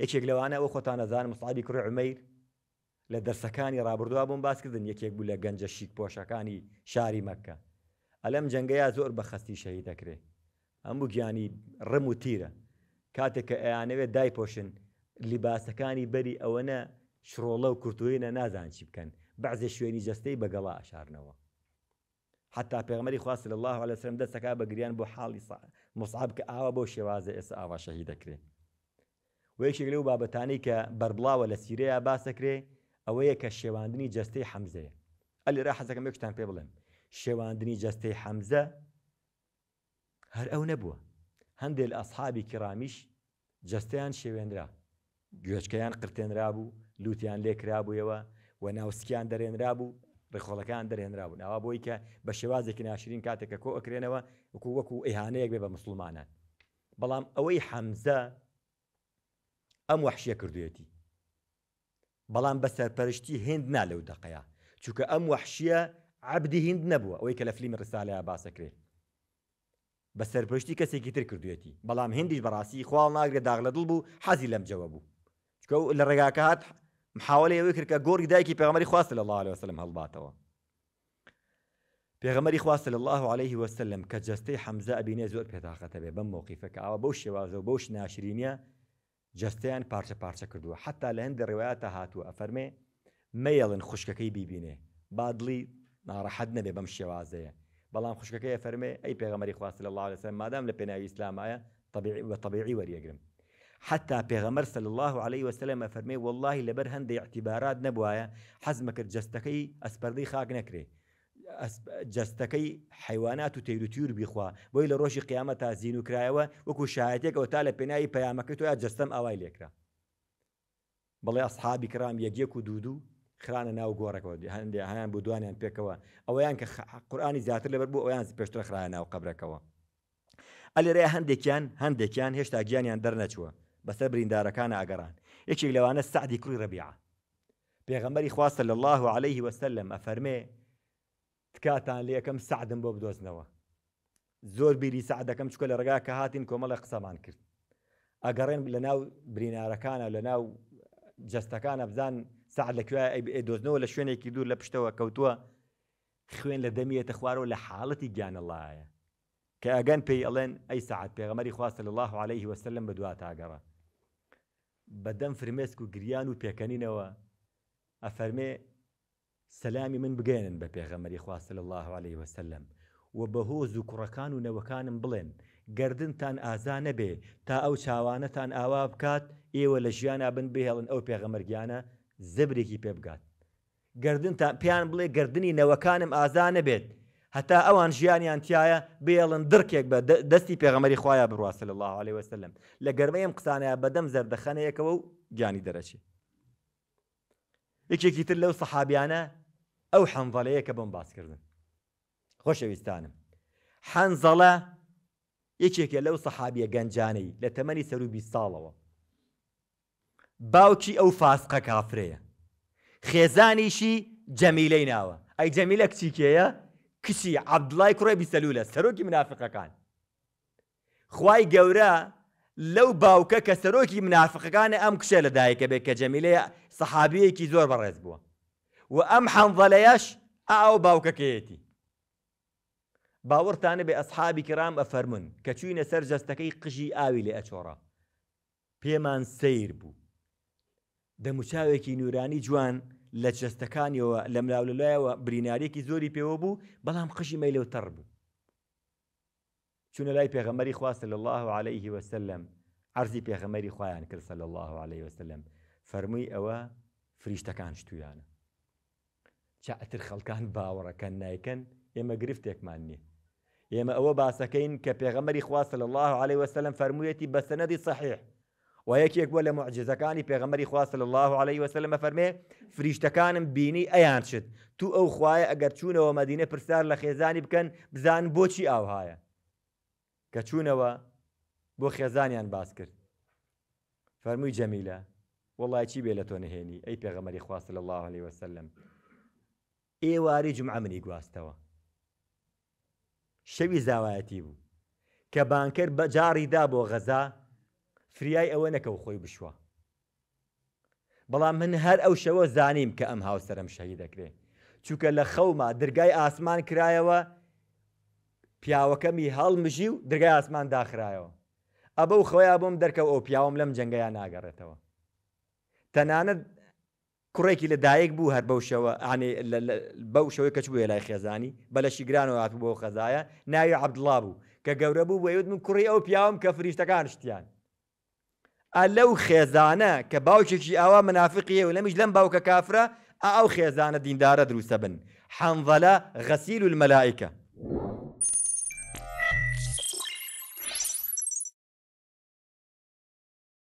یەکێک لەوانە ئەو خۆتانەزان مستعبی کوڕ عمیر لە دەرسەکانی ڕابردووە بۆم باسکردن یەکێک بوو لە گەنجە شیک پۆشەکانی شاری مەکە ئەلەم جەنگەیە زۆر بە خستی شەهی دەکرێ هەموو گیانی ڕم و تیرە کاتێک کە ئەیانەوێت دایپۆشن لیباسەکانی بەری ئەوەنە شڕۆڵە و کورتوینە نازان چی بکەن بەعزێ شوێنی جەستەی بەگەڵا ئاشارنەوە حتا پێغمەری خواست لە الله لەسرم دەستەکە بە گریان بۆ حاڵی مصعب کە ئاوا بۆ شێوازە ئێستا ئاوا شەهی دەکرێت و یەکێک لەو بابەتانی کە بربڵاوە لە سیرەیە باسەکرێ ئەوەیە کە شێواندنی جستەی حەمزەیە ئەلی را حەزەکەم یەکشتان پێ بڵێم شێواندنی جستەی حەمزە هەر ئەو نەبووە هەندێک لە ئەسحابی کرامیش جستیان شێوێنرا گوێچکەیان قرتێنرا بوو لوتیان لێکرابوویەوە و ناوسکیان دەرێنرا بوو ڕێخۆڵەکان دەرێنرابوو ناوا بۆی کە بە شێوازێکی ناشرین کاتێکە کۆ ئەکرێنەوە وەکو وەکو ئەیهانەیەک بێ بە مسلمانان بەڵام ئەوەی حەمزە ئەم وحشیە کردوێتی بەڵام بە سەرپەرشتی هێندنا لەو دقەیە چونکە ئەم وحشیە عبدی هند نەبووە ئەوەی کە لە فلیمی ڕساالەیە باسەکرێت بە سەرپشتی کەسێکی تر کردوێتی بەڵام هندیش بەڕاستی خواڵ ناگرێت داغ لە دڵ بوو حەزی لەم جەوە بوو چکە لە ڕێگاکە هات محاولی ئەوەی کردکە گۆری دایکی پێغمەری خواست لە الله وسلم هەڵباتەوە پێغمەری خواست لە الله عليه وسلم کە جستەی حەمزە ئەبینێ زۆر پێتاقەتە بێ بەم مۆقیفەکە ئەوە بەو شێوازە و بەو ناشرینە جستیان پارچە پارچە کردووە حتا لە هەندە ڕێوایەتە هاتووە ئەفەرمێ مەیڵن خوشکەکەی بیبینێ بادلی ناڕەحەت نەبێ بەم شێوازەیە بەڵام خوشکەکەی فەرمێ ئەی پێغەمەری خواست لە الله وسلم مادام لە پێناوی ئسلامایە بە طبیعی وەریەگرم حتى بيغمر صلى الله عليه وسلم فەرمێ والله لبرهن دي اعتبارات نبوايا حزمك الجستكي أسبردي خاق نكري جستەکەی حیوانات و تەیروتیور بیخوا بۆی لە ڕۆژی قیامە تا زیین و کرایەوە وەکو شایەتێکەوە تا لە پێناایی پەیامەکەی تۆیا جستەم ئاوای لێکرا بەڵێ ئەسحابی کرام یەکیەک و دوودوو خرانە ناو گۆڕەکەەوە هەندێ هەیان بۆ دوانیان پێکەوە ئەویان کە قورآانی زیاتر لەبەر بوو ئەویان پێشتر خراە ناو قبرەکەەوە ئەلێرەیە هەندێکیان هەندێکیان هێشتا گیانیان دەرنەچووە بەسەر بریندارەکانە ئەگەران یەکێک لەوانە سعدی کوی ڕبیعە پێغەمبەری خواستە لە الله عليه وسلم ئەفەرمێ تکاتان لە یەکەم سعدم بۆ بدۆزنەوە زۆر بیری سعدەکەم چکە لە ڕگا کە هاتین کۆمەڵە قسەمان کرد ئەگەڕێن لە ناو برینارەکانە لە ناو جستەکانە بزان سعد لەکوێ دۆزنەوە لە شوێنێکی دوور لە پشتەوە کەوتووە خوێن لە دەمیێتە خوارەوە لە حاڵەتی گیانەڵایە کە ئەگەن پێی ئەڵێن ئەی سعات پێغەمەری خواستە لە الله عليه وسلم بە دوات تاگەڕە بەدەم فرمێسک و گریان و پێکەنینەوە ئەفەرمێ سەلامی من بگەێنن بە پێغەمەری خواستە لە الله عليه وسلم و بەهۆز و کوڕەکان و نەوەکانم بڵێن گردنتان ئازا نەبێ تا ئەو چاوانەتان ئاوا بکات ئێوە لە ژیانە بن بهێڵن ئەو پێغەمەرگیانە زەبرێکی پێ بگات گردن تا پێیان بڵێ گردنی نەوەکانم ئازا نەبێت هەتا ئەوان ژیانیان تایە بێڵن درکێک بە دەستی پێغەمەری خخوایە بڕواستە لە الله عليه وسلم لە گەرمەیەم قسانەیە بەدەم زەردەخەنەیەکەوە و گیانی دەرەچێت یەکێکی تر لەو سەحابیانە ئەو حەنزەڵەیە کە بۆم باسکردن خۆشەویستانم حەنزەڵە یەکێکە لەو سەحابیە گەنجانەی لە تەمەنی سەروبی ساڵەوە باوکی ئەو فاسقە کافرەیە خێزانیشی جەمیلەی ناوە ئەی جەمیلە کچیکەیە کچی عەبدڵای کوڕێ بیسەلوولە سەرۆکی منافقەکان خی گەورە لەو باوکە کە سەرۆکی منافقەکانە ئەم کشە لەدایکە بێت کە جەمیلەیە سەحابەیەکی زۆر بەڕێز بووە و ئەم حەنڤەلەیەش ئاو باوکەکەیەتی باوەڕتانە بێ ئەسحابی کرام ئەفەرمون کە چوینە سەر جەستەکەی قژی ئاوی لێ ئەچۆڕە پێمان سیر بوو دەموچاوێکی نورانی جوان لە جەستەکانیەوە لە ملاولەلایەوە برینارێکی زۆری پێوە بوو بەڵام قژی مەلەو تەڕ بوو چونە لای پێغەمەری خواست لە الله عليه وسلم عرضی پێغەمەری خۆیان کرد لە الله عليه وسلم فەرمووی ئەوە فریشتەکان شتویانە چاتر خلقان باوەڕەکەن نایکەن ئێمە گرفتێکمان نییە ئێمە ئەوە باسەکەین کە پێغەمەری خواستە لە الله عليه وسلم فەرموویەتی بەسەنەدی صحیح و ولا بووە لە معجزەکانی پێغەمەری خواستە الله عليه وسلم فرمي فریشتەکانم بینی ئەیان شد تو ئەو خوایە ئەگەر چوونەوە مەدینە پرسیار لە خێزانی بکەن بزان بۆچی ئاوهایە و بو بۆ ان باس کرد فەرمووی جەمیلە والله چی بێ لە تۆ نهێنی ئەی پێغەمەری الله عليه وسلم ئێواری جمعمنی گواستەوە شەوی زاوایەتی بوو کە بانکەر بە جاڕیدا بۆ غەزا فریای ئەوە نەکەو خۆی بشوە بەڵام من هەر ئەو شەوە زانیم کە ئەم هاوسەرم شەهی دەکرێ چووکە لە خەوما درگای ئاسمان کرایەوە پیاوەکەمی هەڵمژی و درگای ئاسمان داخرایەوە ئەبە و خۆیان بۆم دەرکەوت ئەو پیاوم لەم جەنگەیان ناگەڕێتەوە تەنانەت کوڕێکی لە دایک بوو هەر بەوشەوە بەو شەوەی کەچ يعني بووە لای خێزانی بەلەشی گرانەوە هات بۆ خەزایە ناوی عبدڵا بوو کە گەورە بوو بۆیوت من کوڕی ئەو پیاوم کە فریشتەکان شتیان ئەلەو خێزانە کە باوچێکی ئاوا منافقیە و لەمیش لەم باوکە کافرە ئەو خێزانە دیندارە دروستە بن حەنڤەلە غەسیل و المەلایکە